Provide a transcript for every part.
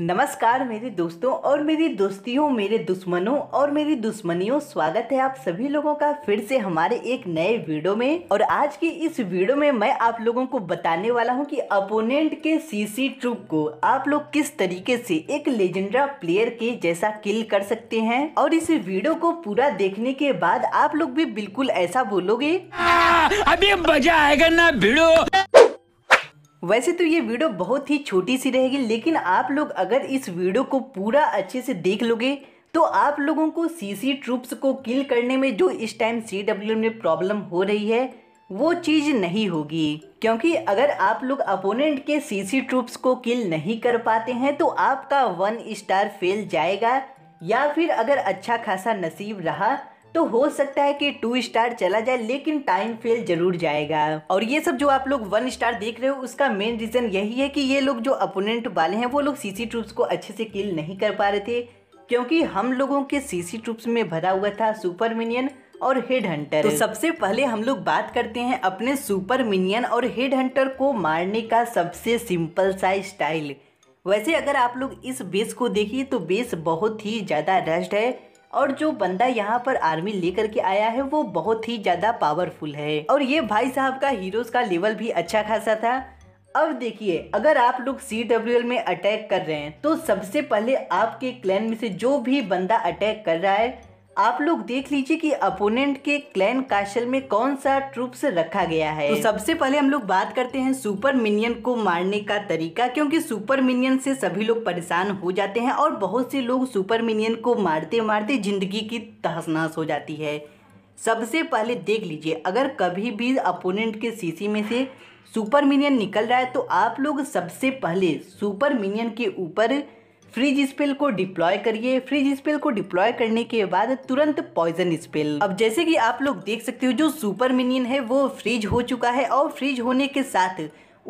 नमस्कार मेरे दोस्तों और मेरी दोस्तियों मेरे दुश्मनों और मेरी दुश्मनियों स्वागत है आप सभी लोगों का फिर से हमारे एक नए वीडियो में और आज की इस वीडियो में मैं आप लोगों को बताने वाला हूं कि अपोनेंट के सीसी ट्रूप को आप लोग किस तरीके से एक लेजेंडरा प्लेयर के जैसा किल कर सकते हैं और इस वीडियो को पूरा देखने के बाद आप लोग भी बिल्कुल ऐसा बोलोगे हाँ, अभी मजा आएगा ना भिड़ो वैसे तो ये वीडियो बहुत ही छोटी सी रहेगी लेकिन आप लोग अगर इस वीडियो को पूरा अच्छे से देख लोगे तो आप लोगों को सीसी ट्रूप्स को किल करने में जो इस टाइम सी में प्रॉब्लम हो रही है वो चीज़ नहीं होगी क्योंकि अगर आप लोग अपोनेंट के सीसी ट्रूप्स को किल नहीं कर पाते हैं तो आपका वन स्टार फेल जाएगा या फिर अगर अच्छा खासा नसीब रहा तो हो सकता है कि टू स्टार चला जाए लेकिन टाइम फेल जरूर जाएगा और ये सब जो आप लोग वन स्टार देख रहे हो उसका मेन रीजन यही है कि ये लोग जो अपोनेंट वाले हैं वो लोग सीसी ट्रूप्स को अच्छे से किल नहीं कर पा रहे थे क्योंकि हम लोगों के सीसी ट्रूप्स में भरा हुआ था सुपर मिनियन और हेड हंटर तो सबसे पहले हम लोग बात करते हैं अपने सुपर मिनियन और हेड हंटर को मारने का सबसे सिंपल सा स्टाइल वैसे अगर आप लोग इस बेस को देखिए तो बेस बहुत ही ज़्यादा रश्ड है और जो बंदा यहाँ पर आर्मी लेकर के आया है वो बहुत ही ज़्यादा पावरफुल है और ये भाई साहब का हीरोज़ का लेवल भी अच्छा खासा था अब देखिए अगर आप लोग सी डब्ल्यू एल में अटैक कर रहे हैं तो सबसे पहले आपके क्लैन में से जो भी बंदा अटैक कर रहा है आप लोग देख लीजिए कि अपोनेंट के क्लैन काशल में कौन सा ट्रूप्स रखा गया है तो सबसे पहले हम लोग बात करते हैं सुपर मिनियन को मारने का तरीका क्योंकि सुपर मिनियन से सभी लोग परेशान हो जाते हैं और बहुत से लोग सुपर मिनियन को मारते मारते जिंदगी की तहस नहस हो जाती है सबसे पहले देख लीजिए अगर कभी भी अपोनेंट के सीसी में से सुपर मिनियन निकल रहा है तो आप लोग सबसे पहले सुपर मिनियन के ऊपर फ्रिज स्पेल को डिप्लॉय करिए फ्रिज स्पेल को डिप्लॉय करने के बाद तुरंत पॉइजन स्पेल अब जैसे कि आप लोग देख सकते हो जो सुपर मिनियन है वो फ्रिज हो चुका है और फ्रिज होने के साथ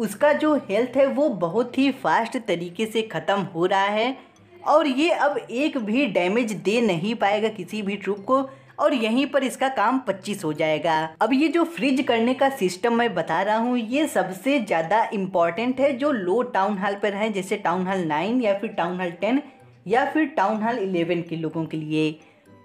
उसका जो हेल्थ है वो बहुत ही फास्ट तरीके से ख़त्म हो रहा है और ये अब एक भी डैमेज दे नहीं पाएगा किसी भी ट्रूप को और यहीं पर इसका काम पच्चीस हो जाएगा अब ये जो फ्रिज करने का सिस्टम मैं बता रहा हूँ ये सबसे ज़्यादा इम्पॉर्टेंट है जो लो टाउन हॉल पर है जैसे टाउन हॉल नाइन या फिर टाउन हॉल टेन या फिर टाउन हॉल इलेवन के लोगों के लिए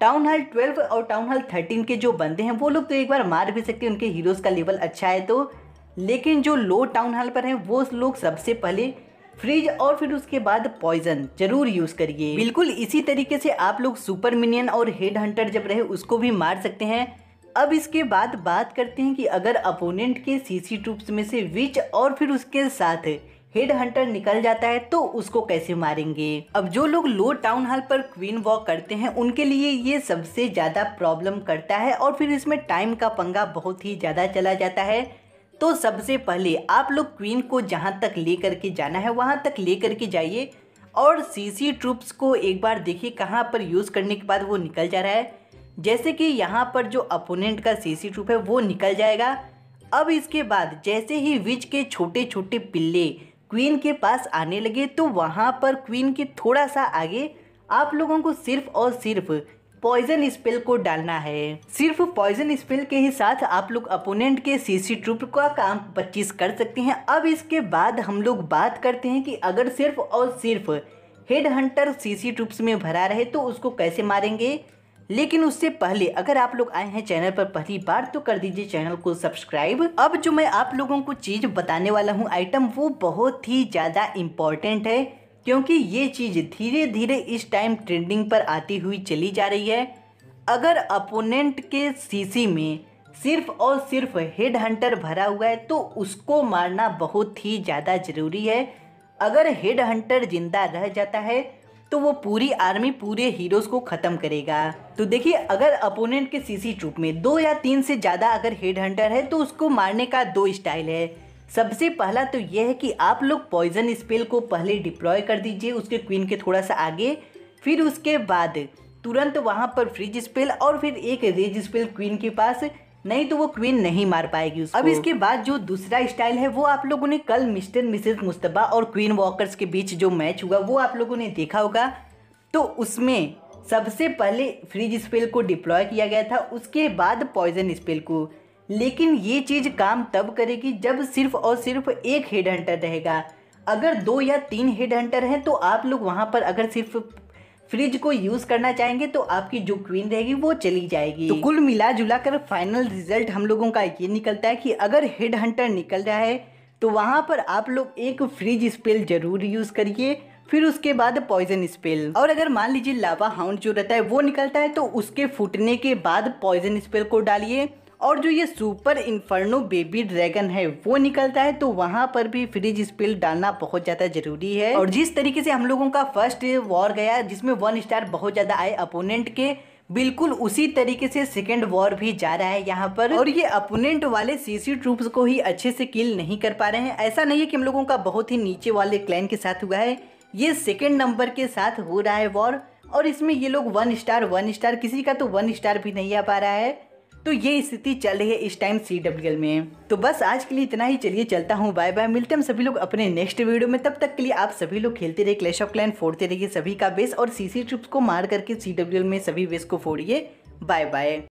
टाउन हॉल ट्वेल्व और टाउन हॉल थर्टीन के जो बंदे हैं वो लोग तो एक बार मार भी सकते हैं उनके हीरोज़ का लेवल अच्छा है तो लेकिन जो लो टाउन हॉल पर हैं वो लोग सबसे पहले फ्रिज और फिर उसके बाद पॉइजन जरूर यूज करिए बिल्कुल इसी तरीके से आप लोग सुपर मिनियन और हेड हंटर जब रहे उसको भी मार सकते हैं अब इसके बाद बात करते हैं कि अगर अपोनेंट के सीसी ट्रूप्स में से विच और फिर उसके साथ हेड हंटर निकल जाता है तो उसको कैसे मारेंगे अब जो लोग लो टाउन हॉल पर क्वीन वॉक करते हैं उनके लिए ये सबसे ज़्यादा प्रॉब्लम करता है और फिर इसमें टाइम का पंगा बहुत ही ज़्यादा चला जाता है तो सबसे पहले आप लोग क्वीन को जहाँ तक ले कर के जाना है वहाँ तक ले कर के जाइए और सीसी ट्रूप्स को एक बार देखिए कहाँ पर यूज़ करने के बाद वो निकल जा रहा है जैसे कि यहाँ पर जो अपोनेंट का सीसी ट्रूप है वो निकल जाएगा अब इसके बाद जैसे ही विच के छोटे छोटे पिल्ले क्वीन के पास आने लगे तो वहाँ पर क्वीन के थोड़ा सा आगे आप लोगों को सिर्फ और सिर्फ पॉइजन स्पेल को डालना है सिर्फ पॉइजन स्पेल के ही साथ आप लोग अपोनेंट के सीसी ट्रूप का काम पच्चीस कर सकते हैं अब इसके बाद हम लोग बात करते हैं कि अगर सिर्फ और सिर्फ हेड हंटर सीसी ट्रूप्स में भरा रहे तो उसको कैसे मारेंगे लेकिन उससे पहले अगर आप लोग आए हैं चैनल पर पहली बार तो कर दीजिए चैनल को सब्सक्राइब अब जो मैं आप लोगों को चीज़ बताने वाला हूँ आइटम वो बहुत ही ज़्यादा इम्पोर्टेंट है क्योंकि ये चीज़ धीरे धीरे इस टाइम ट्रेंडिंग पर आती हुई चली जा रही है अगर अपोनेंट के सीसी में सिर्फ और सिर्फ हेड हंटर भरा हुआ है तो उसको मारना बहुत ही ज़्यादा ज़रूरी है अगर हेड हंटर जिंदा रह जाता है तो वो पूरी आर्मी पूरे हीरोज़ को ख़त्म करेगा तो देखिए अगर अपोनेंट के सीसी ट्रूप में दो या तीन से ज़्यादा अगर हेड हंटर है तो उसको मारने का दो स्टाइल है सबसे पहला तो यह है कि आप लोग पॉइजन स्पेल को पहले डिप्लॉय कर दीजिए उसके क्वीन के थोड़ा सा आगे फिर उसके बाद तुरंत वहाँ पर फ्रिज स्पेल और फिर एक रेज स्पेल क्वीन के पास नहीं तो वो क्वीन नहीं मार पाएगी उसको। अब इसके बाद जो दूसरा स्टाइल है वो आप लोगों ने कल मिस्टर मिसेस मुस्तबा और क्वीन वॉकर्स के बीच जो मैच हुआ वो आप लोगों ने देखा होगा तो उसमें सबसे पहले फ्रिज स्पेल को डिप्लॉय किया गया था उसके बाद पॉइजन स्पेल को लेकिन ये चीज़ काम तब करेगी जब सिर्फ और सिर्फ एक हेड हंटर रहेगा अगर दो या तीन हेड हंटर हैं तो आप लोग वहां पर अगर सिर्फ फ्रिज को यूज़ करना चाहेंगे तो आपकी जो क्वीन रहेगी वो चली जाएगी तो कुल मिला जुला कर फाइनल रिजल्ट हम लोगों का ये निकलता है कि अगर हेड हंटर निकल रहा है तो वहां पर आप लोग एक फ्रिज स्पेल जरूर यूज़ करिए फिर उसके बाद पॉइजन स्पेल और अगर मान लीजिए लावा हाउंड जो रहता है वो निकलता है तो उसके फूटने के बाद पॉइजन स्पेल को डालिए और जो ये सुपर इन्फर्नो बेबी ड्रैगन है वो निकलता है तो वहाँ पर भी फ्रिज स्पिल डालना बहुत ज़्यादा जरूरी है और जिस तरीके से हम लोगों का फर्स्ट वॉर गया जिसमें वन स्टार बहुत ज़्यादा आए अपोनेंट के बिल्कुल उसी तरीके से सेकेंड वॉर भी जा रहा है यहाँ पर और ये अपोनेंट वाले सीसी ट्रूप्स को ही अच्छे से किल नहीं कर पा रहे हैं ऐसा नहीं है कि हम लोगों का बहुत ही नीचे वाले क्लैन के साथ हुआ है ये सेकेंड नंबर के साथ हो रहा है वॉर और इसमें ये लोग वन स्टार वन स्टार किसी का तो वन स्टार भी नहीं आ पा रहा है तो ये स्थिति चल रही है इस टाइम सी में तो बस आज के लिए इतना ही चलिए चलता हूँ बाय बाय मिलते हैं हम सभी लोग अपने नेक्स्ट वीडियो में तब तक के लिए आप सभी लोग खेलते रहिए क्लैश ऑफ क्लैन फोड़ते रहिए सभी का बेस और सीसी ट्रिप्स को मार करके सी में सभी बेस को फोड़िए बाय बाय